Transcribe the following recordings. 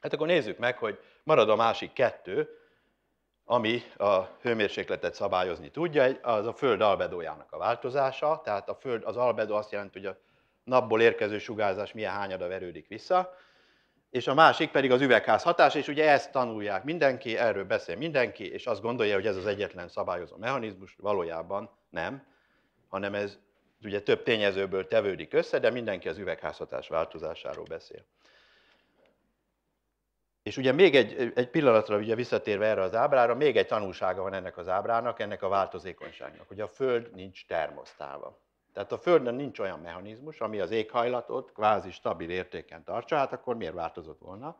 Hát akkor nézzük meg, hogy marad a másik kettő, ami a hőmérsékletet szabályozni tudja, az a Föld albedójának a változása, tehát a Föld, az albedó azt jelenti, hogy a napból érkező sugárzás milyen hányada verődik vissza, és a másik pedig az üvegház hatás, és ugye ezt tanulják mindenki, erről beszél mindenki, és azt gondolja, hogy ez az egyetlen szabályozó mechanizmus, valójában nem, hanem ez ugye több tényezőből tevődik össze, de mindenki az üvegházhatás változásáról beszél. És ugye még egy, egy pillanatra ugye visszatérve erre az ábrára, még egy tanulsága van ennek az ábrának, ennek a változékonyságnak, hogy a Föld nincs termosztálva. Tehát a Földön nincs olyan mechanizmus, ami az éghajlatot kvázi stabil értéken tartsa, hát akkor miért változott volna?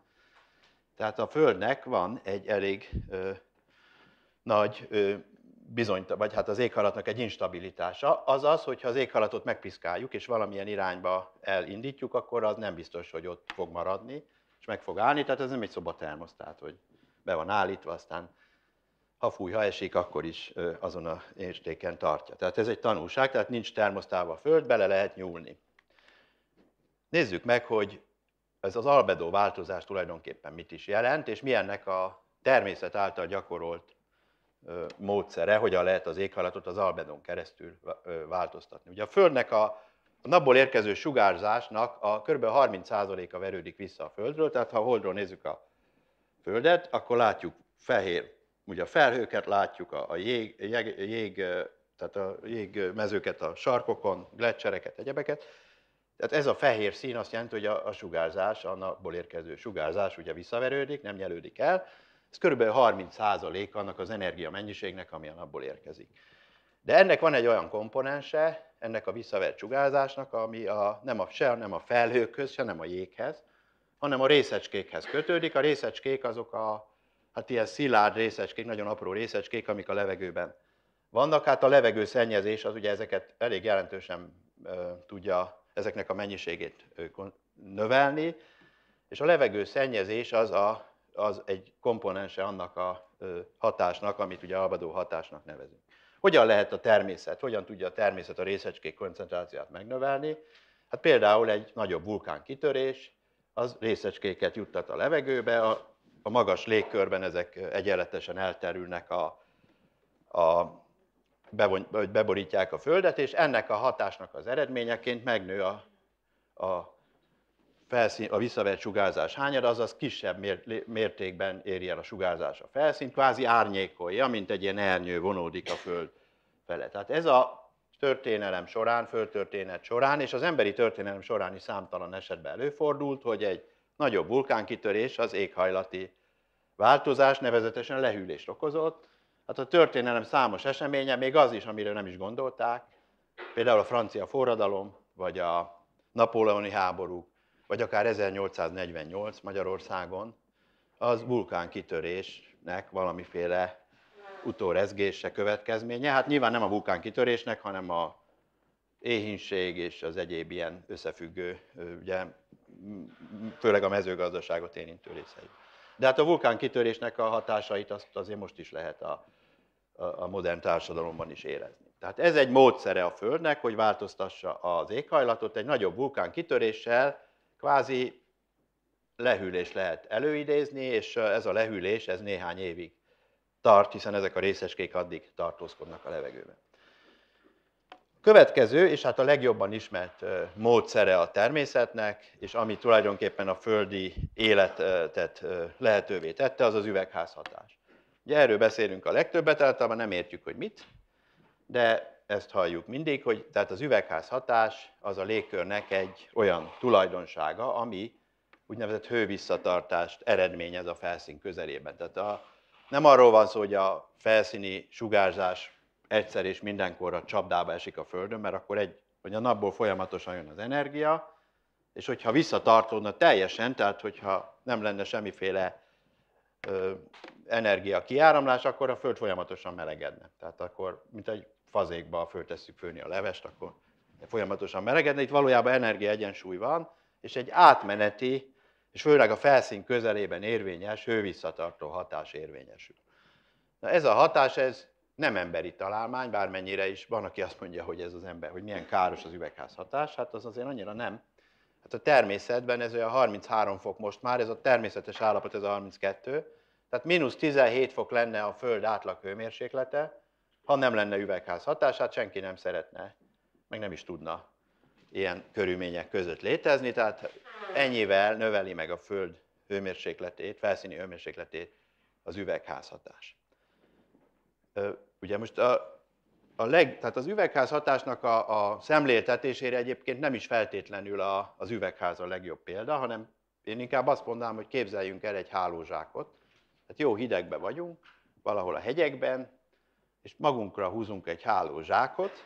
Tehát a Földnek van egy elég ö, nagy ö, bizony, vagy hát az éghajlatnak egy instabilitása, az az, hogyha az éghajlatot megpiszkáljuk, és valamilyen irányba elindítjuk, akkor az nem biztos, hogy ott fog maradni, és meg fog állni, tehát ez nem egy szobatermosztát, hogy be van állítva, aztán ha fúj, ha esik, akkor is azon a értéken tartja. Tehát ez egy tanulság, tehát nincs termosztálva a föld, bele lehet nyúlni. Nézzük meg, hogy ez az albedó változás tulajdonképpen mit is jelent, és milyennek a természet által gyakorolt módszere, hogyan lehet az éghajlatot az albedón keresztül változtatni. Ugye a Földnek a a napból érkező sugárzásnak a kb. 30%-a verődik vissza a Földről, tehát ha a Holdról nézzük a Földet, akkor látjuk fehér, ugye a felhőket látjuk, a jég, jég, jég tehát a jégmezőket a sarkokon, gletszereket, egyebeket. Tehát ez a fehér szín azt jelenti, hogy a, a sugárzás, a napból érkező sugárzás ugye visszaverődik, nem nyelődik el. Ez kb. 30% annak az energia mennyiségnek, ami a napból érkezik. De ennek van egy olyan komponense, ennek a visszavert sugárzásnak, ami a, nem a, se nem a felhőkhöz, se nem a jéghez, hanem a részecskékhez kötődik. A részecskék azok a hát ilyen szilárd részecskék, nagyon apró részecskék, amik a levegőben vannak. Hát a levegő szennyezés az ugye ezeket elég jelentősen ö, tudja ezeknek a mennyiségét ö, növelni, és a levegő szennyezés az, a, az egy komponense annak a ö, hatásnak, amit ugye albadó hatásnak nevezünk. Hogyan lehet a természet, hogyan tudja a természet a részecskék koncentrációját megnövelni? Hát például egy nagyobb vulkán kitörés, az részecskéket juttat a levegőbe, a, a magas légkörben ezek egyenletesen elterülnek a, a bevon, beborítják a földet, és ennek a hatásnak az eredményeként megnő a, a felszín, a visszavett sugárzás hányad, azaz kisebb mértékben éri el a sugárzás a felszínt, kvázi árnyékolja, mint egy ilyen ernyő vonódik a föld fele. Tehát ez a történelem során, földtörténet során, és az emberi történelem során is számtalan esetben előfordult, hogy egy nagyobb vulkánkitörés az éghajlati változás, nevezetesen lehűlést okozott. Hát a történelem számos eseménye, még az is, amire nem is gondolták, például a francia forradalom, vagy a napóleoni háborúk, vagy akár 1848 Magyarországon, az vulkánkitörésnek valamiféle utórezgése következménye. Hát nyilván nem a vulkánkitörésnek, hanem a éhínség és az egyéb ilyen összefüggő, ugye, főleg a mezőgazdaságot érintő részei. De hát a vulkánkitörésnek a hatásait azt azért most is lehet a, a modern társadalomban is érezni. Tehát ez egy módszere a Földnek, hogy változtassa az éghajlatot egy nagyobb vulkánkitöréssel, kvázi lehűlés lehet előidézni, és ez a lehűlés ez néhány évig tart, hiszen ezek a részeskék addig tartózkodnak a levegőben. Következő, és hát a legjobban ismert módszere a természetnek, és ami tulajdonképpen a földi életet lehetővé tette, az az üvegházhatás. Ugye erről beszélünk a legtöbbet, általában nem értjük, hogy mit, de ezt halljuk mindig, hogy tehát az üvegház hatás az a légkörnek egy olyan tulajdonsága, ami úgynevezett hővisszatartást eredményez a felszín közelében. Tehát a, nem arról van szó, hogy a felszíni sugárzás egyszer és mindenkor a csapdába esik a Földön, mert akkor egy, hogy a napból folyamatosan jön az energia, és hogyha visszatartódna teljesen, tehát hogyha nem lenne semmiféle ö, energia kiáramlás, akkor a Föld folyamatosan melegedne. Tehát akkor, mint egy fazékba föltesszük főni a levest, akkor folyamatosan melegedne. Itt valójában energiaegyensúly van, és egy átmeneti, és főleg a felszín közelében érvényes, hővisszatartó hatás érvényesül. Na ez a hatás, ez nem emberi találmány, bármennyire is van, aki azt mondja, hogy ez az ember, hogy milyen káros az üvegház hatás, hát az azért annyira nem. Hát a természetben ez olyan 33 fok most már, ez a természetes állapot, ez a 32, tehát mínusz 17 fok lenne a Föld átlag hőmérséklete, ha nem lenne üvegház hatását, senki nem szeretne, meg nem is tudna ilyen körülmények között létezni, tehát ennyivel növeli meg a Föld hőmérsékletét, felszíni hőmérsékletét az üvegházhatás. Ugye most a, a leg, tehát az üvegházhatásnak a, a szemléltetésére egyébként nem is feltétlenül a, az üvegház a legjobb példa, hanem én inkább azt mondanám, hogy képzeljünk el egy hálózsákot. Tehát jó hidegbe vagyunk, valahol a hegyekben, és magunkra húzunk egy hálózsákot,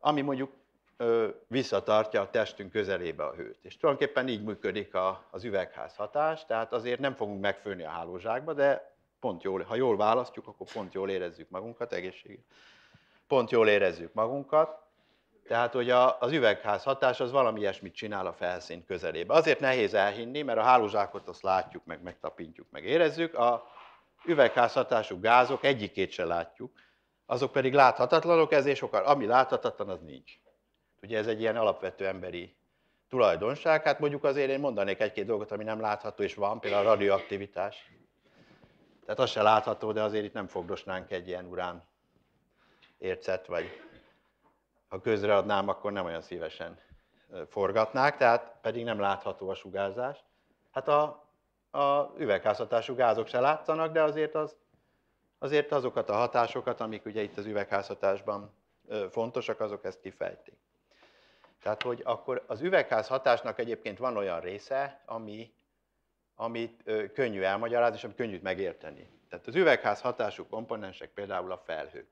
ami mondjuk ö, visszatartja a testünk közelébe a hőt. És tulajdonképpen így működik a, az üvegház hatás, tehát azért nem fogunk megfőni a hálózsákba, de pont jól, ha jól választjuk, akkor pont jól érezzük magunkat, egészséges. Pont jól érezzük magunkat, tehát, hogy a, az üvegház hatás az valami ilyesmit csinál a felszín közelébe. Azért nehéz elhinni, mert a hálózsákot azt látjuk, meg megtapintjuk, meg érezzük. A üvegházhatású gázok egyikét se látjuk, azok pedig láthatatlanok, ezért sokkal, ami láthatatlan, az nincs. Ugye ez egy ilyen alapvető emberi tulajdonság. Hát mondjuk azért én mondanék egy-két dolgot, ami nem látható, és van, például a radioaktivitás. Tehát az se látható, de azért itt nem fogdosnánk egy ilyen urán ércet, vagy ha közreadnám, akkor nem olyan szívesen forgatnák, tehát pedig nem látható a sugárzás. Hát a a üvegházhatású gázok se látszanak, de azért, az, azért azokat a hatásokat, amik ugye itt az üvegházhatásban fontosak, azok ezt kifejtik. Tehát, hogy akkor az üvegház hatásnak egyébként van olyan része, ami, amit ö, könnyű elmagyarázni, és amit könnyű megérteni. Tehát az üvegház hatású komponensek például a felhők.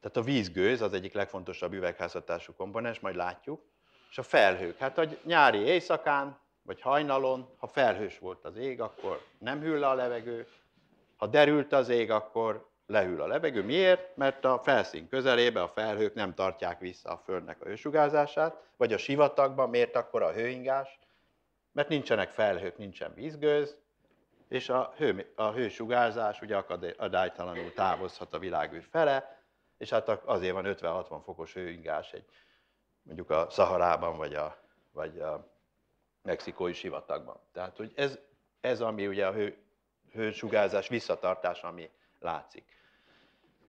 Tehát a vízgőz az egyik legfontosabb üvegházhatású komponens, majd látjuk. És a felhők. Hát a nyári éjszakán vagy hajnalon, ha felhős volt az ég, akkor nem hűl le a levegő, ha derült az ég, akkor lehűl a levegő. Miért? Mert a felszín közelébe a felhők nem tartják vissza a Földnek a hősugárzását, vagy a sivatagban miért akkor a hőingás? Mert nincsenek felhők, nincsen vízgőz, és a, hő, a hősugárzás ugye akadálytalanul távozhat a világűr fele, és hát azért van 50-60 fokos hőingás egy, mondjuk a Szaharában, vagy a, vagy a mexikói sivatagban. Tehát, hogy ez, ez ami ugye a hő, hősugárzás visszatartása, ami látszik.